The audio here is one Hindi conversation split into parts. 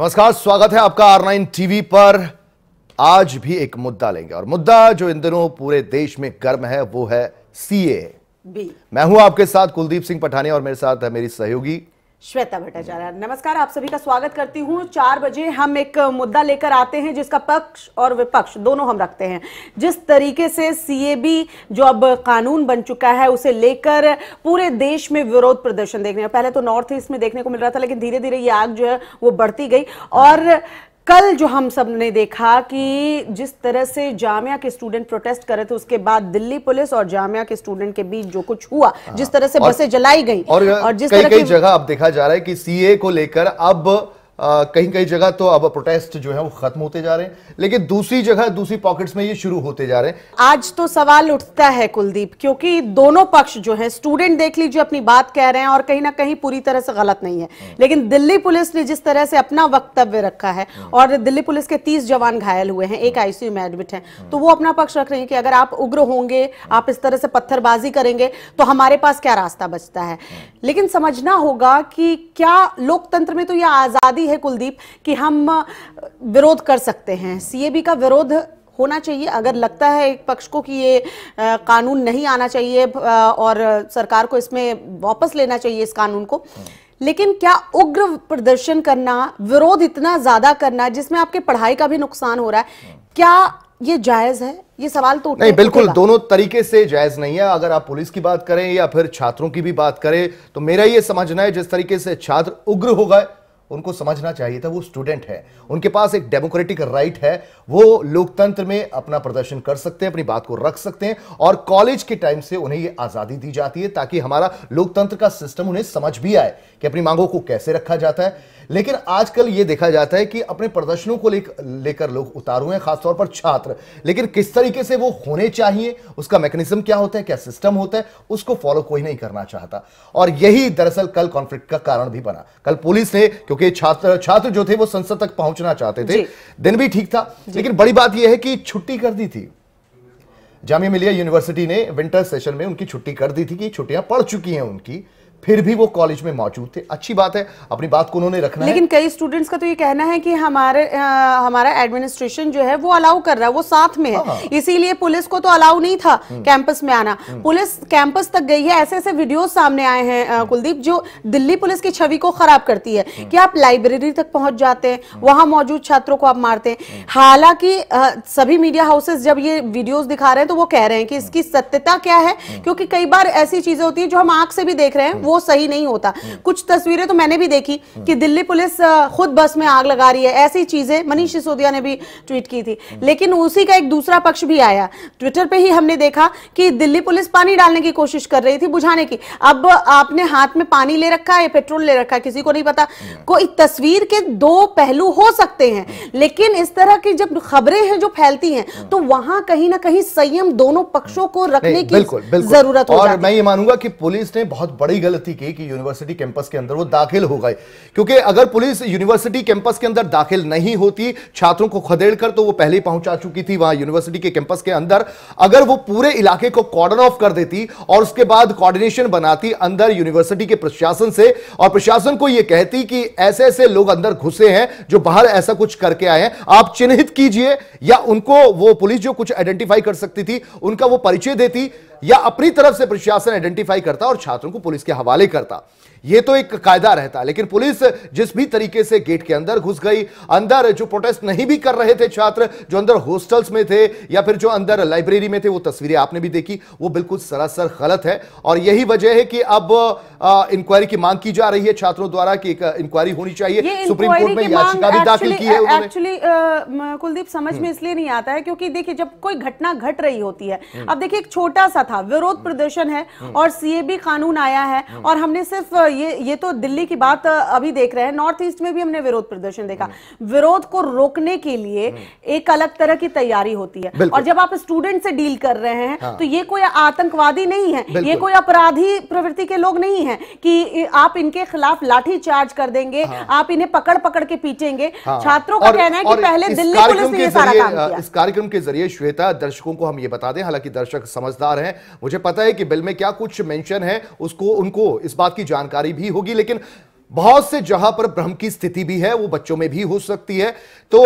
नमस्कार स्वागत है आपका आर नाइन टीवी पर आज भी एक मुद्दा लेंगे और मुद्दा जो इन दिनों पूरे देश में गर्म है वो है सीए मैं हूं आपके साथ कुलदीप सिंह पठानिया और मेरे साथ है मेरी सहयोगी श्वेता भट्टाचार्य नमस्कार आप सभी का स्वागत करती हूँ चार बजे हम एक मुद्दा लेकर आते हैं जिसका पक्ष और विपक्ष दोनों हम रखते हैं जिस तरीके से सीएबी जो अब कानून बन चुका है उसे लेकर पूरे देश में विरोध प्रदर्शन देखने पहले तो नॉर्थ ईस्ट में देखने को मिल रहा था लेकिन धीरे धीरे ये आग जो है वो बढ़ती गई और कल जो हम सब ने देखा कि जिस तरह से जामिया के स्टूडेंट प्रोटेस्ट कर रहे थे उसके बाद दिल्ली पुलिस और जामिया के स्टूडेंट के बीच जो कुछ हुआ हाँ। जिस तरह से बसें जलाई गई और, और जिस कई, तरह की जगह अब देखा जा रहा है कि सीए को लेकर अब कहीं कहीं जगह तो अब प्रोटेस्ट जो है वो खत्म होते जा रहे हैं लेकिन दूसरी जगह दूसरी पॉकेट्स में ये शुरू होते जा रहे हैं आज तो सवाल उठता है कुलदीप क्योंकि दोनों पक्ष जो है स्टूडेंट देख लीजिए अपनी बात कह रहे हैं और कहीं ना कहीं पूरी तरह से गलत नहीं है हाँ। लेकिन दिल्ली पुलिस ने जिस तरह से अपना वक्तव्य रखा है हाँ। और दिल्ली पुलिस के तीस जवान घायल हुए हैं एक आईसीयू हाँ। में एडमिट है तो वो अपना पक्ष रख रही है कि अगर आप उग्र होंगे आप इस तरह से पत्थरबाजी करेंगे तो हमारे पास क्या रास्ता बचता है लेकिन समझना होगा कि क्या लोकतंत्र में तो यह आजादी है कुलदीप कि हम विरोध कर सकते हैं सीएबी का विरोध होना चाहिए अगर लगता है एक पक्ष को कि ये कानून नहीं आना चाहिए और सरकार को इसमें वापस लेना चाहिए इस कानून को लेकिन क्या उग्र प्रदर्शन करना विरोध इतना ज्यादा करना जिसमें आपके पढ़ाई का भी नुकसान हो रहा है क्या ये जायज है ये सवाल तो नहीं बिल्कुल दोनों तरीके से जायज नहीं है अगर आप पुलिस की बात करें या फिर छात्रों की भी बात करें तो मेरा ये समझना है जिस तरीके से छात्र उग्र हो गए उनको समझना चाहिए था वो स्टूडेंट है उनके पास एक डेमोक्रेटिक राइट है वो लोकतंत्र में अपना प्रदर्शन कर सकते हैं अपनी बात को रख सकते हैं और कॉलेज के टाइम से उन्हें ये आज़ादी दी जाती है ताकि हमारा लोकतंत्र का सिस्टम उन्हें समझ भी आए कि अपनी मांगों को कैसे रखा जाता है लेकिन आजकल ये देखा जाता है कि अपने प्रदर्शनों को लेकर लोग उतारू हैं खासतौर पर छात्र लेकिन किस तरीके से वो होने चाहिए उसका मैकेनिज्म क्या होता है क्या सिस्टम होता है उसको फॉलो कोई नहीं करना चाहता और यही दरअसल कल कॉन्फ्लिक्ट का कारण भी बना कल पुलिस ने क्योंकि छात्र छात्र जो थे वो संसद तक पहुंचना चाहते थे दिन भी ठीक था लेकिन बड़ी बात यह है कि छुट्टी कर दी थी जामिया मिलिया यूनिवर्सिटी ने विंटर सेशन में उनकी छुट्टी कर दी थी कि छुट्टियां पड़ चुकी हैं उनकी फिर भी वो कॉलेज में मौजूद थे अच्छी बात है अपनी बात को उन्होंने रखना लेकिन कई स्टूडेंट्स का तो ये कहना है कि हमारे आ, हमारा एडमिनिस्ट्रेशन जो है वो अलाउ कर रहा है वो साथ में है हाँ। इसीलिए पुलिस को तो अलाउ नहीं था कैंपस हम्म। में आना हम्म। पुलिस कैंपस तक गई है ऐसे ऐसे वीडियो सामने आए हैं कुलदीप जो दिल्ली पुलिस की छवि को खराब करती है हम्म। कि आप लाइब्रेरी तक पहुंच जाते हैं वहां मौजूद छात्रों को आप मारते हैं हालांकि सभी मीडिया हाउसेस जब ये वीडियो दिखा रहे हैं तो वो कह रहे हैं कि इसकी सत्यता क्या है क्योंकि कई बार ऐसी चीजें होती है जो हम आंख से भी देख रहे हैं वो सही नहीं होता हम्म। कुछ तस्वीरें तो मैंने भी देखी हम्म। कि दिल्ली पुलिस खुद बस में आग लगा रही है ऐसी चीजें मनीष सिसोदिया ने भी ट्वीट की थी हम्म। लेकिन उसी का एक दूसरा पक्ष भी आया ट्विटर पर ही हमने देखा कि दिल्ली पुलिस पानी डालने की कोशिश कर रही थी बुझाने की अब आपने हाथ में पानी ले रखा है पेट्रोल ले रखा है किसी को नहीं पता कोई तस्वीर के दो पहलू हो सकते हैं लेकिन इस तरह की जब खबरें हैं जो फैलती हैं तो वहां कहीं ना कहीं संयम दोनों पक्षों को रखने की बिल्कुल, बिल्कुल। जरूरत और मैं ये मानूंगा कि पुलिस ने बहुत बड़ी गलत गलती की कि यूनिवर्सिटी कैंपस के अंदर वो दाखिल हो गए क्योंकि अगर पुलिस यूनिवर्सिटी कैंपस के अंदर दाखिल नहीं होती छात्रों को खदेड़ कर तो वो पहले ही पहुंचा चुकी थी वहां यूनिवर्सिटी के कैंपस के अंदर अगर वो पूरे इलाके को कॉर्डन ऑफ कर देती और उसके बाद कॉर्डिनेशन बनाती अंदर यूनिवर्सिटी के प्रशासन से और प्रशासन को यह कहती कि ऐसे ऐसे लोग अंदर घुसे हैं जो बाहर ऐसा कुछ करके आए हैं आप चिन्हित कीजिए या उनको वो पुलिस जो कुछ आइडेंटिफाई कर सकती थी उनका वो परिचय देती या अपनी तरफ से प्रशासन आइडेंटिफाई करता और छात्रों को पुलिस के हवाले करता ये तो एक कायदा रहता लेकिन पुलिस जिस भी तरीके से गेट के अंदर घुस गई अंदर जो प्रोटेस्ट नहीं भी कर रहे थे छात्र जो अंदर हॉस्टल्स में थे या फिर जो अंदर लाइब्रेरी में थे वो तस्वीरें आपने भी देखी वो बिल्कुल सरासर गलत है और यही वजह है कि अब इंक्वायरी की मांग की जा रही है छात्रों द्वारा एक इंक्वायरी होनी चाहिए सुप्रीम कोर्ट में याचिका भी दाखिल की है एक्चुअली कुलदीप समझ में हम्म। इसलिए नहीं आता है क्योंकि देखिए जब कोई घटना घट रही होती है हम्म। अब देखिए एक छोटा सा था विरोध हम्म। प्रदर्शन है और सीएबी कानून आया है और हमने सिर्फ ये ये तो दिल्ली की बात अभी देख रहे हैं नॉर्थ ईस्ट में भी हमने विरोध प्रदर्शन देखा विरोध को रोकने के लिए हम्म। एक अलग तरह की तैयारी होती है और जब आप स्टूडेंट से डील कर रहे हैं हाँ। तो ये कोई आतंकवादी नहीं है ये कोई अपराधी प्रवृत्ति के लोग नहीं है कि आप इनके खिलाफ लाठी चार्ज कर देंगे हाँ। आप इन्हें पकड़ पकड़ के पीटेंगे हाँ। छात्रों का कहना है कि पहले दिल्ली पुलिस ने सारा काम किया इस कार्यक्रम के जरिए श्वेता दर्शकों को हम ये बता दें हालांकि दर्शक समझदार हैं मुझे पता है कि बिल में क्या कुछ मेंशन है उसको उनको इस बात की जानकारी जानकारी भी होगी लेकिन बहुत से जहां पर भ्रम की स्थिति भी है वो बच्चों में भी हो सकती है तो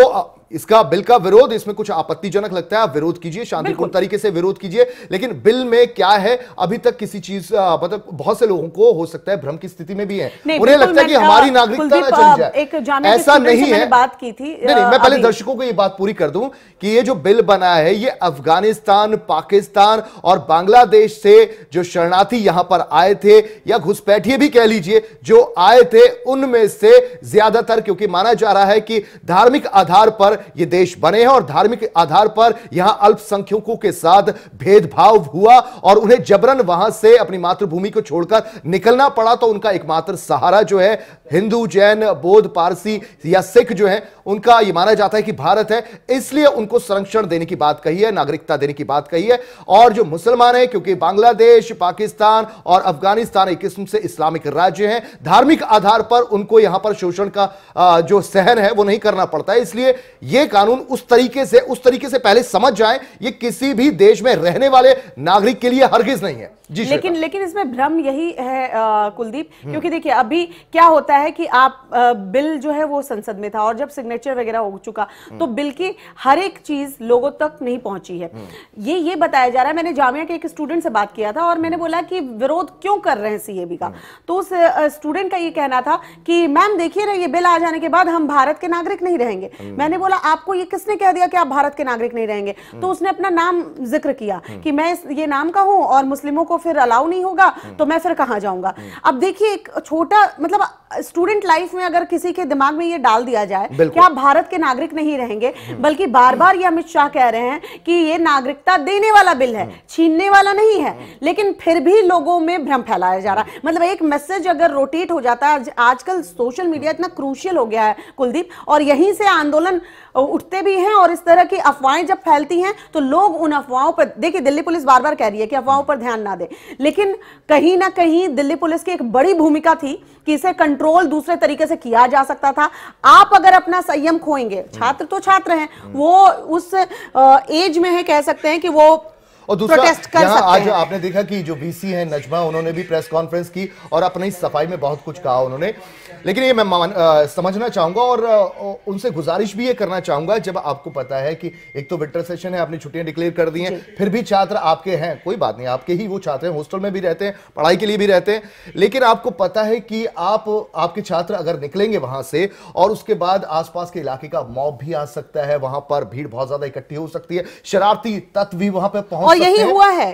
इसका बिल का विरोध इसमें कुछ आपत्तिजनक लगता है आप विरोध कीजिए शांतिपूर्ण तरीके से विरोध कीजिए लेकिन बिल में क्या है अभी तक किसी चीज मतलब बहुत से लोगों को हो सकता है भ्रम की स्थिति में भी है उन्हें लगता है कि हमारी नागरिकता ना चली जाए ऐसा नहीं है बात की थी नहीं मैं पहले दर्शकों को यह बात पूरी कर दू कि ये जो बिल बना है ये अफगानिस्तान पाकिस्तान और बांग्लादेश से जो शरणार्थी यहां पर आए थे या घुसपैठिए भी कह लीजिए जो आए थे उनमें से ज्यादातर क्योंकि माना जा रहा है कि धार्मिक आधार पर ये देश बने हैं और धार्मिक आधार पर यहां अल्पसंख्यकों के साथ भेदभाव हुआ और उन्हें जबरन वहां से अपनी मातृभूमि को छोड़कर निकलना पड़ा तो उनका एकमात्र सहारा जो है हिंदू जैन बौद्ध पारसी या सिख जो है उनका यह माना जाता है कि भारत है इसलिए उनको संरक्षण देने की बात कही है नागरिकता देने की बात कही है और जो मुसलमान है क्योंकि बांग्लादेश पाकिस्तान और अफगानिस्तान एक किस्म से इस्लामिक राज्य हैं धार्मिक आधार पर उनको यहां पर शोषण का जो सहन है वो नहीं करना पड़ता है इसलिए यह कानून उस तरीके से उस तरीके से पहले समझ जाए ये किसी भी देश में रहने वाले नागरिक के लिए हरगिज नहीं है जी लेकिन लेकिन इसमें भ्रम यही है कुलदीप क्योंकि देखिए अभी क्या होता है कि आप आ, बिल जो है वो संसद में था और जब सिग्नेचर वगैरह हो चुका तो बिल की हर एक चीज लोगों तक नहीं पहुंची है ये ये बताया जा रहा है मैंने जामिया के एक स्टूडेंट से बात किया था और मैंने बोला कि विरोध क्यों कर रहे हैं सीएबी का तो उस स्टूडेंट का ये कहना था कि मैम देखिए ना ये बिल आ जाने के बाद हम भारत के नागरिक नहीं रहेंगे मैंने बोला बोला आपको ये किसने कह दिया कि आप भारत के नागरिक नहीं रहेंगे तो उसने अपना नाम जिक्र किया हम्म। कि मैं ये नाम का हूं और मुस्लिमों को फिर अलाउ नहीं होगा हम्म। तो मैं फिर कहां जाऊंगा हम्म। अब देखिए एक छोटा मतलब स्टूडेंट लाइफ में अगर किसी के दिमाग में ये डाल दिया जाए कि आप भारत के नागरिक नहीं रहेंगे बल्कि बार बार ये अमित शाह कह रहे हैं कि ये नागरिकता देने वाला बिल है छीनने वाला नहीं है लेकिन फिर भी लोगों में भ्रम फैलाया जा रहा है मतलब एक मैसेज अगर रोटेट हो जाता है आजकल सोशल मीडिया इतना क्रूशियल हो गया है कुलदीप और यहीं से आंदोलन उठते भी हैं और इस तरह की अफवाहें जब फैलती हैं तो लोग उन अफवाहों पर देखिए दिल्ली पुलिस बार बार कह रही है कि अफवाहों पर ध्यान ना दे लेकिन कहीं ना कहीं दिल्ली पुलिस की एक बड़ी भूमिका थी कि इसे कंट्रोल दूसरे तरीके से किया जा सकता था आप अगर अपना संयम खोएंगे छात्र तो छात्र हैं वो उस एज में है कह सकते हैं कि वो और दूसरा यहाँ आज आपने देखा कि जो बीसी हैं नजमा उन्होंने भी प्रेस कॉन्फ्रेंस की और अपनी सफाई में बहुत कुछ कहा उन्होंने लेकिन ये मैं आ, समझना चाहूंगा और आ, उनसे गुजारिश भी ये करना चाहूंगा जब आपको पता है कि एक तो विंटर सेशन है आपने छुट्टियां डिक्लेयर कर दी हैं फिर भी छात्र आपके हैं कोई बात नहीं आपके ही वो छात्र हैं हॉस्टल में भी रहते हैं पढ़ाई के लिए भी रहते हैं लेकिन आपको पता है कि आप आपके छात्र अगर निकलेंगे वहां से और उसके बाद आसपास के इलाके का मॉब भी आ सकता है वहां पर भीड़ बहुत ज़्यादा इकट्ठी हो सकती है शरारती तत्व भी वहां पर पहुंच तो यही हुआ है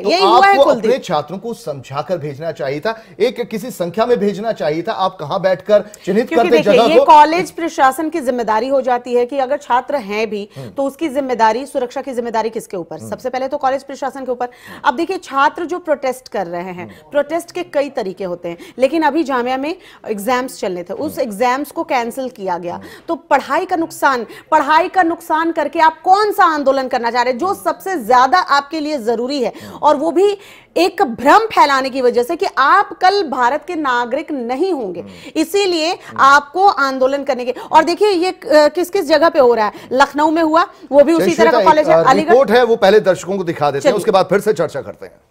अपने छात्रों को समझा भेजना चाहिए था एक किसी संख्या में भेजना चाहिए था आप कहां बैठकर चिन्हित करते जगह ये कॉलेज प्रशासन की जिम्मेदारी हो जाती है कि अगर छात्र हैं भी हम्म। तो उसकी जिम्मेदारी सुरक्षा की जिम्मेदारी किसके ऊपर हम्म। सबसे पहले तो कॉलेज प्रशासन के ऊपर अब देखिए छात्र जो प्रोटेस्ट कर रहे हैं प्रोटेस्ट हम्म। के कई तरीके होते हैं लेकिन अभी जामिया में एग्जाम्स चलने थे उस एग्जाम्स को कैंसिल किया गया तो पढ़ाई का नुकसान पढ़ाई का नुकसान करके आप कौन सा आंदोलन करना चाह रहे हैं जो सबसे ज्यादा आपके लिए जरूरी है और वो भी एक भ्रम फैलाने की वजह से कि आप कल भारत के नागरिक नहीं होंगे इसीलिए लिए आपको आंदोलन करने के और देखिए ये किस किस जगह पे हो रहा है लखनऊ में हुआ वो भी उसी तरह का कॉलेज है अलीगढ़ है वो पहले दर्शकों को दिखा देते हैं उसके बाद फिर से चर्चा करते हैं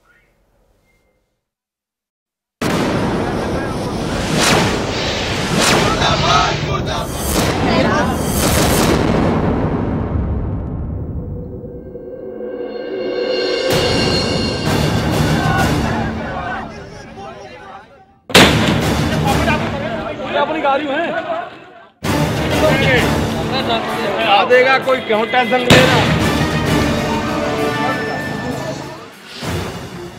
कितनी गाड़ी है देगा कोई क्यों टेंशन लेना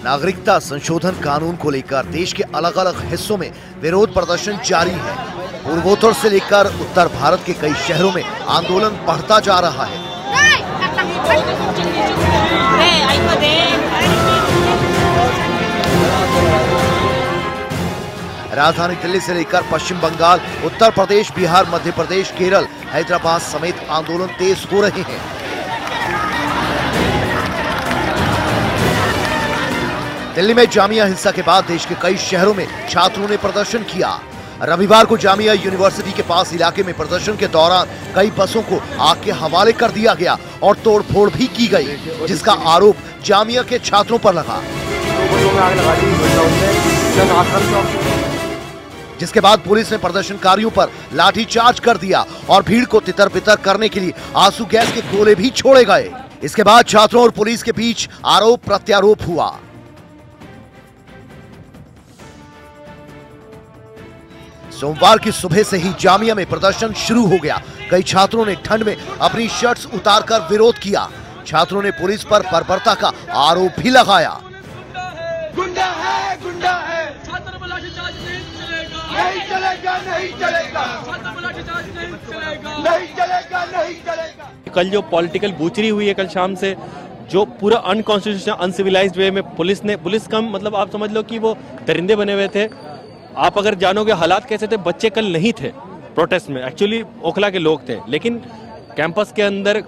नागरिकता संशोधन कानून को लेकर देश के अलग अलग हिस्सों में विरोध प्रदर्शन जारी है पूर्वोत्तर से लेकर उत्तर भारत के कई शहरों में आंदोलन बढ़ता जा रहा है राजधानी दिल्ली से लेकर पश्चिम बंगाल उत्तर प्रदेश बिहार मध्य प्रदेश केरल हैदराबाद समेत आंदोलन तेज हो रहे हैं दिल्ली में जामिया हिंसा के बाद देश के कई शहरों में छात्रों ने प्रदर्शन किया रविवार को जामिया यूनिवर्सिटी के पास इलाके में प्रदर्शन के दौरान कई बसों को आग के हवाले कर दिया गया और तोड़फोड़ भी की गई जिसका आरोप जामिया के छात्रों पर लगा जिसके बाद पुलिस ने प्रदर्शनकारियों पर लाठी चार्ज कर दिया और भीड़ को तितर बितर करने के लिए आंसू गैस के गोले भी छोड़े गए इसके बाद छात्रों और पुलिस के बीच आरोप प्रत्यारोप हुआ सोमवार की सुबह से ही जामिया में प्रदर्शन शुरू हो गया कई छात्रों ने ठंड में अपनी शर्ट्स उतारकर विरोध किया छात्रों ने पुलिस पर बर्बरता का आरोप भी लगाया नहीं चलेगा नहीं चलेगा नहीं चलेगा कल जो पॉलिटिकल बूचरी हुई है कल शाम से जो पूरा अनकॉन्स्टिट्यूशनल अनसिविलाइज्ड वे में पुलिस ने पुलिस कम मतलब आप समझ लो कि वो दरिंदे बने हुए थे आप अगर जानोगे हालात कैसे थे बच्चे कल नहीं थे प्रोटेस्ट में एक्चुअली ओखला के लोग थे लेकिन कैंपस के अंदर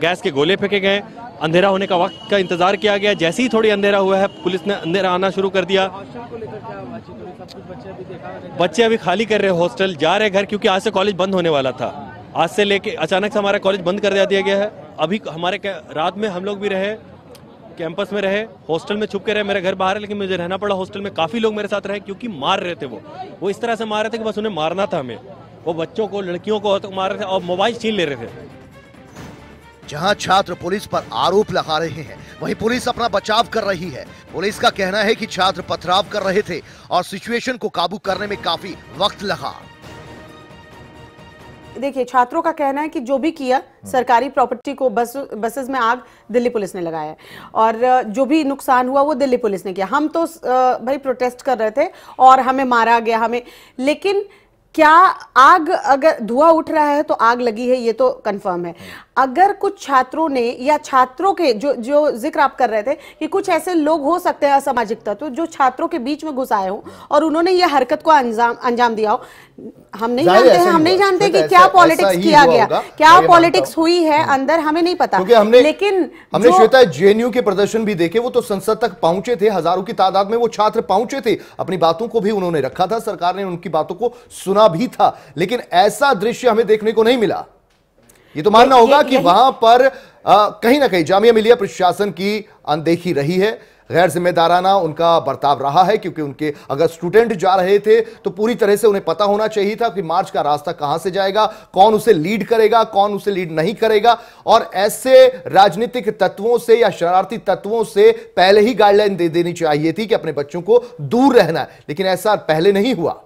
गैस के गोले फेंके गए अंधेरा होने का वक्त का इंतजार किया गया जैसे ही थोड़ी अंधेरा हुआ है पुलिस ने अंधेरा आना शुरू कर दिया बच्चे अभी खाली कर रहे हॉस्टल जा रहे घर क्योंकि आज से कॉलेज बंद होने वाला था आज से लेके अचानक से हमारा कॉलेज बंद कर दिया दिया गया है अभी हमारे रात में हम लोग भी रहे कैंपस में रहे हॉस्टल में छुप के रहे मेरे घर बाहर है लेकिन मुझे रहना पड़ा हॉस्टल में काफ़ी लोग मेरे साथ रहे क्योंकि मार रहे थे वो वो इस तरह से मार रहे थे कि बस उन्हें मारना था हमें वो बच्चों को लड़कियों को तो मार रहे थे और मोबाइल छीन ले रहे थे जहां छात्र पुलिस पर आरोप लगा रहे हैं वहीं पुलिस अपना बचाव कर रही है पुलिस का कहना है कि छात्र पथराव कर रहे थे और सिचुएशन को काबू करने में काफी वक्त लगा देखिए छात्रों का कहना है कि जो भी किया हम्म। सरकारी प्रॉपर्टी को बस बसेस में आग दिल्ली पुलिस ने लगाया है और जो भी नुकसान हुआ वो दिल्ली पुलिस ने किया हम तो भाई प्रोटेस्ट कर रहे थे और हमें मारा गया हमें लेकिन क्या आग अगर धुआं उठ रहा है तो आग लगी है ये तो कंफर्म है अगर कुछ छात्रों ने या छात्रों के जो जो जिक्र आप कर रहे थे कि कुछ ऐसे लोग हो सकते हैं असामाजिक तत्व जो छात्रों के बीच में घुस आए हों और उन्होंने ये हरकत को अंजाम अंजाम दिया हो हम नहीं जानते हम नहीं जानते कि क्या पॉलिटिक्स किया गया क्या पॉलिटिक्स हुई है हम्म। अंदर हमें नहीं पता हमने लेकिन हमने श्वेता जेएनयू के प्रदर्शन भी देखे वो तो संसद तक पहुंचे थे हजारों की तादाद में वो छात्र पहुंचे थे अपनी बातों को भी उन्होंने रखा था सरकार ने उनकी बातों को सुना भी था लेकिन ऐसा दृश्य हमें देखने को नहीं मिला ये तो मानना होगा कि वहां पर कहीं ना कहीं जामिया मिलिया प्रशासन की अनदेखी रही है गैर जिम्मेदाराना उनका बर्ताव रहा है क्योंकि उनके अगर स्टूडेंट जा रहे थे तो पूरी तरह से उन्हें पता होना चाहिए था कि मार्च का रास्ता कहां से जाएगा कौन उसे लीड करेगा कौन उसे लीड नहीं करेगा और ऐसे राजनीतिक तत्वों से या शरारती तत्वों से पहले ही गाइडलाइन दे देनी चाहिए थी कि अपने बच्चों को दूर रहना है लेकिन ऐसा पहले नहीं हुआ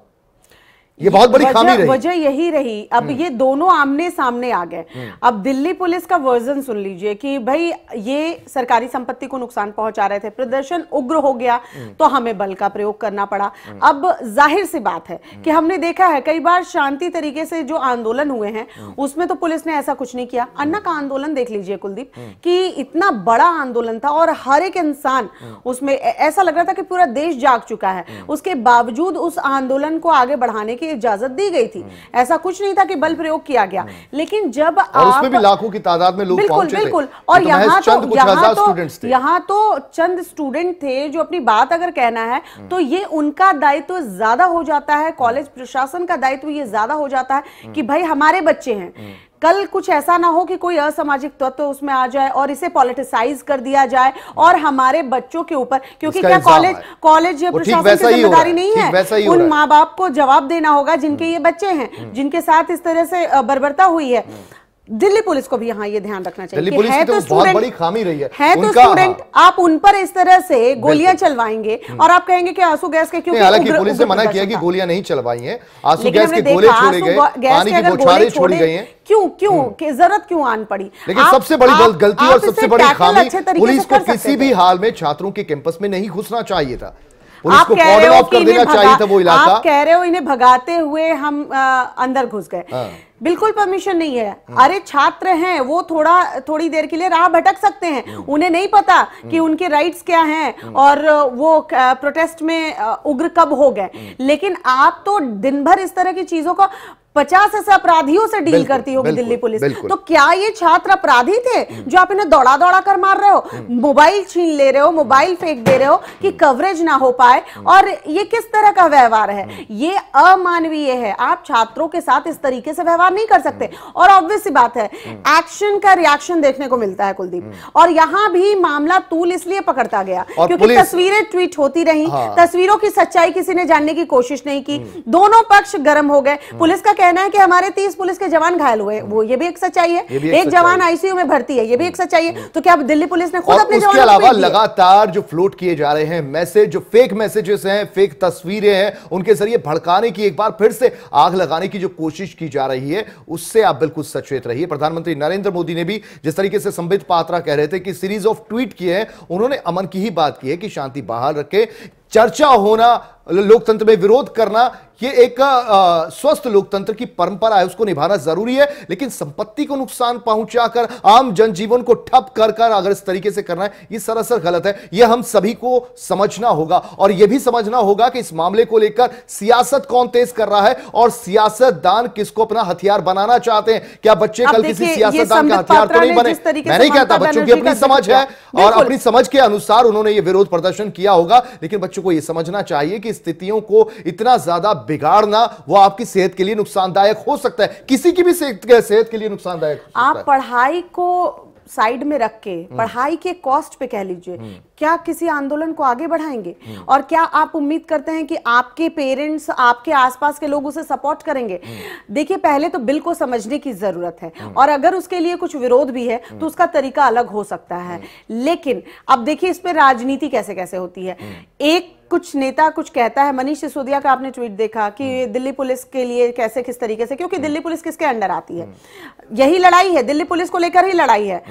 ये बहुत बड़ी खामी रही वजह यही रही अब हम्म। ये दोनों आमने सामने आ गए हम्म। अब दिल्ली पुलिस का वर्जन सुन लीजिए कि भाई ये सरकारी संपत्ति को नुकसान पहुंचा रहे थे प्रदर्शन उग्र हो गया हम्म। तो हमें बल का प्रयोग करना पड़ा अब जाहिर सी बात है कि हमने देखा है कई बार शांति तरीके से जो आंदोलन हुए हैं उसमें तो पुलिस ने ऐसा कुछ नहीं किया अन्ना का आंदोलन देख लीजिए कुलदीप कि इतना बड़ा आंदोलन था और हर एक इंसान उसमें ऐसा लग रहा था कि पूरा देश जाग चुका है उसके बावजूद उस आंदोलन को आगे बढ़ाने की इजाजत दी गई थी ऐसा कुछ नहीं था कि बल प्रयोग किया गया लेकिन जब और आप भी लाखों की तादाद में लोग बिल्कुल बिल्कुल और यहाँ तो यहाँ तो यहाँ तो चंद स्टूडेंट थे जो अपनी बात अगर कहना है हम्म। तो ये उनका दायित्व ज्यादा हो जाता है कॉलेज प्रशासन का दायित्व ये ज्यादा हो जाता है हम्म। कि भाई हमारे बच्चे हैं हम्म। कल कुछ ऐसा ना हो कि कोई असामाजिक तत्व तो उसमें आ जाए और इसे पॉलिटिसाइज कर दिया जाए और हमारे बच्चों के ऊपर क्योंकि क्या कॉलेज कॉलेज प्रशासन की जिम्मेदारी नहीं है उन माँ बाप को जवाब देना होगा जिनके हम्म। ये बच्चे हैं हम्म। जिनके साथ इस तरह से बर्बरता हुई है हम्म। दिल्ली पुलिस को भी यहाँ ये ध्यान रखना चाहिए दिल्ली पुलिस है तो, तो बहुत बड़ी खामी रही है, है तो स्टूडेंट हाँ। आप उन पर इस तरह से गोलियां चलवाएंगे हम्म। और आप कहेंगे कि आंसू गैस के क्यों हालांकि पुलिस ने मना किया कि गोलियां नहीं चलवाई हैं आंसू गैस के गोले छोड़े गए पानी की बोछारे छोड़ी गई हैं क्यों क्यों हम्म। कि जरूरत क्यों आन पड़ी लेकिन सबसे बड़ी गलती और सबसे बड़ी खामी पुलिस को किसी भी हाल में छात्रों के कैंपस में नहीं घुसना चाहिए था कर देना चाहिए था वो इलाका आप कह रहे हो इन्हें भगाते हुए हम अंदर घुस गए हाँ। बिल्कुल परमिशन नहीं है हाँ। अरे छात्र हैं वो थोड़ा थोड़ी देर के लिए राह भटक सकते हैं हाँ। उन्हें नहीं पता कि उनके राइट्स क्या हैं और वो प्रोटेस्ट में उग्र कब हो गए लेकिन आप तो दिन भर इस तरह की चीजों का पचास ऐसे अपराधियों से डील करती होगी दिल्ली पुलिस तो क्या ये छात्र अपराधी थे हम्म। जो आप इन्हें दौड़ा दौड़ा कर मार रहे हो हम्म। मोबाइल छीन ले रहे हो हम्म। मोबाइल फेंक दे रहे हो कि कवरेज ना हो पाए और ये किस तरह का व्यवहार है ये अमानवीय है आप छात्रों के साथ इस तरीके से व्यवहार नहीं कर सकते और ऑब्वियस बात है एक्शन का रिएक्शन देखने को मिलता है कुलदीप और यहाँ भी मामला तूल इसलिए पकड़ता गया क्योंकि तस्वीरें ट्वीट होती रही हाँ। तस्वीरों की सच्चाई किसी ने जानने की कोशिश नहीं की दोनों पक्ष गर्म हो गए पुलिस का कहना है कि हमारे तीस पुलिस के जवान घायल हुए वो ये भी एक सच्चाई है एक, एक जवान आईसीयू में भर्ती है ये भी एक सच्चाई है तो क्या दिल्ली पुलिस ने खुद अपने उसके अलावा लगातार जो फ्लोट किए जा रहे हैं मैसेज जो फेक मैसेजेस हैं फेक तस्वीरें हैं उनके जरिए भड़काने की एक बार फिर से आग लगाने की जो कोशिश की जा रही है उससे आप बिल्कुल सचेत रहिए प्रधानमंत्री नरेंद्र मोदी ने भी जिस तरीके से संबित पात्रा कह रहे थे कि सीरीज ऑफ ट्वीट किए हैं उन्होंने अमन की ही बात की है कि शांति बहाल रखे चर्चा होना लोकतंत्र में विरोध करना ये एक स्वस्थ लोकतंत्र की परंपरा है उसको निभाना जरूरी है लेकिन संपत्ति को नुकसान पहुंचाकर आम जनजीवन को ठप कर कर अगर इस तरीके से करना है ये सरासर गलत है ये हम सभी को समझना होगा और ये भी समझना होगा कि इस मामले को लेकर सियासत कौन तेज कर रहा है और सियासतदान किसको अपना हथियार बनाना चाहते हैं क्या बच्चे कल किसी सियासतदान का हथियार तो नहीं बने मैं नहीं कहता बच्चों की अपनी समझ है और अपनी समझ के अनुसार उन्होंने ये विरोध प्रदर्शन किया होगा लेकिन बच्चों को यह समझना चाहिए कि स्थितियों को इतना ज्यादा बिगाड़ना वो आपकी सेहत के लिए नुकसानदायक हो सकता है किसी की भी सेहत के लिए नुकसानदायक आप पढ़ाई को साइड में रख के हम्म। पढ़ाई के कॉस्ट पे कह लीजिए हम्म। क्या किसी आंदोलन को आगे बढ़ाएंगे हम्म। और क्या आप उम्मीद करते हैं कि आपके पेरेंट्स आपके आसपास के लोग उसे सपोर्ट करेंगे हम्म। देखिए पहले तो बिल को समझने की जरूरत है हम्म। और अगर उसके लिए कुछ विरोध भी है तो उसका तरीका अलग हो सकता है लेकिन अब देखिए इस पर राजनीति कैसे कैसे होती है एक कुछ नेता कुछ कहता है मनीष सिसोदिया का आपने ट्वीट देखा कि दिल्ली पुलिस के लिए कैसे किस तरीके से क्योंकि दिल्ली पुलिस किसके अंडर आती है यही लड़ाई है दिल्ली पुलिस को लेकर ही लड़ाई है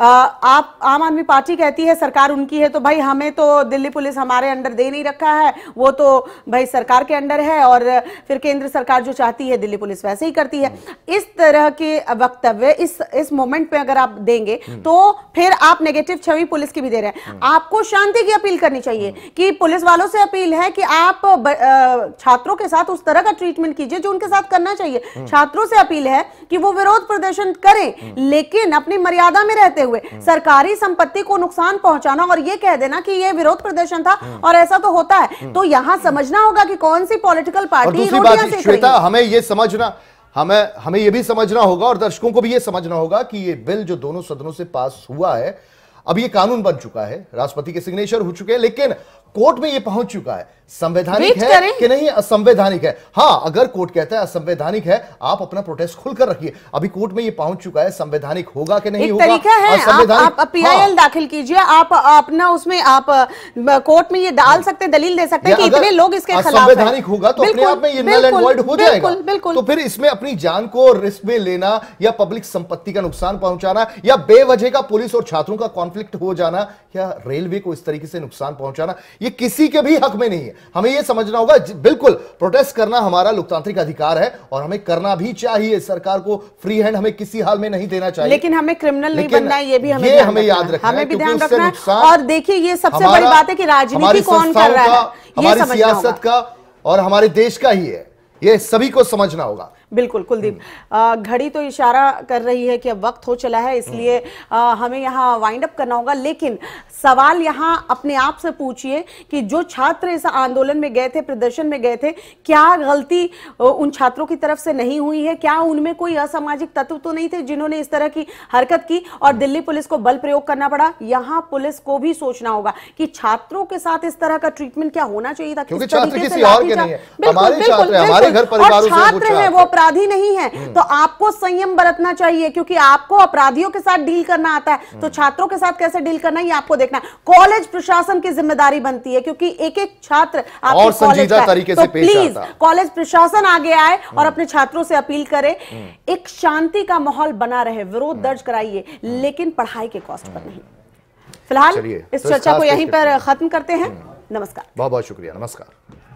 आ, आप आम आदमी पार्टी कहती है सरकार उनकी है तो तो भाई हमें तो दिल्ली पुलिस हमारे अंडर दे नहीं रखा है वो तो भाई सरकार के अंडर है और फिर केंद्र सरकार जो चाहती है दिल्ली पुलिस वैसे ही करती है इस तरह के वक्तव्य इस इस मोमेंट पे अगर आप देंगे हम्म। तो फिर आप नेगेटिव छवि पुलिस की भी दे रहे हैं हम्म। आपको शांति की अपील करनी चाहिए कि पुलिस वालों से अपील है कि आप छात्रों के साथ उस तरह का ट्रीटमेंट कीजिए जो उनके साथ करना चाहिए हम्म। छात्रों से अपील है कि वो विरोध प्रदर्शन करें लेकिन अपनी मर्यादा में रहते हुए सरकारी संपत्ति को नुकसान पहुंचाना और ये कह देना कि ये विरोध प्रदर्शन था हम्म। और ऐसा तो होता है हम्म। तो यहाँ समझना होगा कि कौन सी पॉलिटिकल पार्टी श्वेता हमें ये समझना हमें हमें यह भी समझना होगा और दर्शकों को भी यह समझना होगा कि ये बिल जो दोनों सदनों से पास हुआ है अब ये कानून बन चुका है राष्ट्रपति के सिग्नेचर हो चुके हैं लेकिन कोर्ट में ये पहुंच चुका है संवैधानिक है कि नहीं असंवैधानिक है हाँ अगर कोर्ट कहता है असंवैधानिक है आप अपना प्रोटेस्ट खुलकर रखिए अभी कोर्ट में ये पहुंच चुका है संवैधानिक होगा कि नहीं एक होगा है आप, आप पीआईएल हाँ। दाखिल कीजिए आप अपना उसमें आप कोर्ट में ये डाल सकते दलील दे सकते हैं कि इतने लोग इसके संवैधानिक होगा तो अपने आप में ये नल एंड वॉइड हो जाएगा बिल्कुल तो फिर इसमें अपनी जान को रिस्क में लेना या पब्लिक संपत्ति का नुकसान पहुंचाना या बेवजह का पुलिस और छात्रों का कॉन्फ्लिक्ट हो जाना या रेलवे को इस तरीके से नुकसान पहुंचाना ये किसी के भी हक में नहीं है हमें यह समझना होगा बिल्कुल प्रोटेस्ट करना हमारा लोकतांत्रिक अधिकार है और हमें करना भी चाहिए सरकार को फ्री हैंड हमें किसी हाल में नहीं देना चाहिए लेकिन हमें क्रिमिनल नहीं बनना है ये भी हमें ये हमें याद रखना हमें भी ध्यान रखना है और देखिए ये सबसे बड़ी बात है कि राजनीति कौन कर रहा है हमारी सियासत का और हमारे देश का ही है ये सभी को समझना होगा बिल्कुल कुलदीप घड़ी तो इशारा कर रही है कि अब वक्त हो चला है इसलिए हमें यहाँ वाइंड अप करना होगा लेकिन सवाल यहाँ अपने आप से पूछिए कि जो छात्र इस आंदोलन में गए थे प्रदर्शन में गए थे क्या गलती उन छात्रों की तरफ से नहीं हुई है क्या उनमें कोई असामाजिक तत्व तो नहीं थे जिन्होंने इस तरह की हरकत की और दिल्ली पुलिस को बल प्रयोग करना पड़ा यहाँ पुलिस को भी सोचना होगा कि छात्रों के साथ इस तरह का ट्रीटमेंट क्या होना चाहिए था छात्र है वो अपराधी नहीं है हम्म। तो आपको संयम बरतना चाहिए क्योंकि आपको अपराधियों के साथ डील करना आता है तो हम्म। छात्रों के साथ कैसे डील करना ये आपको देखना कॉलेज प्रशासन की जिम्मेदारी बनती है क्योंकि एक एक छात्र तरीके से तो प्लीज कॉलेज प्रशासन आगे आए और हम्म। अपने छात्रों से अपील करे एक शांति का माहौल बना रहे विरोध दर्ज कराइए लेकिन पढ़ाई के कॉस्ट पर नहीं फिलहाल तो इस चर्चा को यहीं पर खत्म करते हैं नमस्कार बहुत बहुत शुक्रिया नमस्कार